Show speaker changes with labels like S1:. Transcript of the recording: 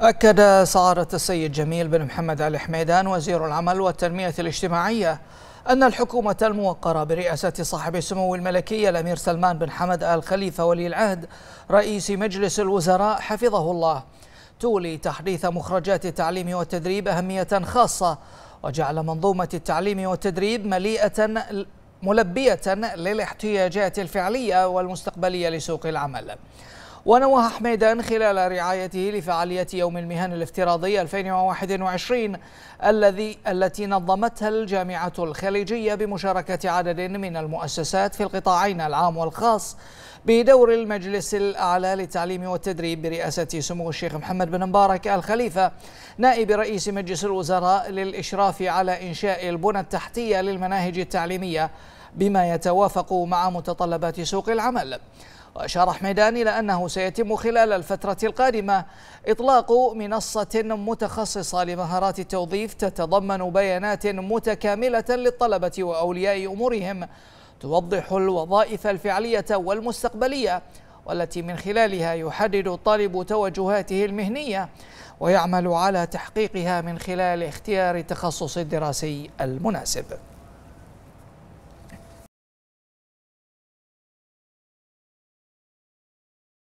S1: أكد سعادة السيد جميل بن محمد آل حميدان وزير العمل والتنمية الاجتماعية أن الحكومة الموقرة برئاسة صاحب سمو الملكية الأمير سلمان بن حمد آل خليفة ولي العهد رئيس مجلس الوزراء حفظه الله تولي تحديث مخرجات التعليم والتدريب أهمية خاصة وجعل منظومة التعليم والتدريب مليئة ملبية للاحتياجات الفعلية والمستقبلية لسوق العمل ونوه حميدان خلال رعايته لفعالية يوم المهن الافتراضي 2021 الذي التي نظمتها الجامعة الخليجية بمشاركة عدد من المؤسسات في القطاعين العام والخاص بدور المجلس الأعلى للتعليم والتدريب برئاسة سمو الشيخ محمد بن مبارك الخليفة نائب رئيس مجلس الوزراء للإشراف على إنشاء البنى التحتية للمناهج التعليمية بما يتوافق مع متطلبات سوق العمل وأشار حميدان إلى أنه سيتم خلال الفترة القادمة إطلاق منصة متخصصة لمهارات التوظيف تتضمن بيانات متكاملة للطلبة وأولياء أمورهم توضح الوظائف الفعلية والمستقبلية والتي من خلالها يحدد الطالب توجهاته المهنية ويعمل على تحقيقها من خلال اختيار التخصص الدراسي المناسب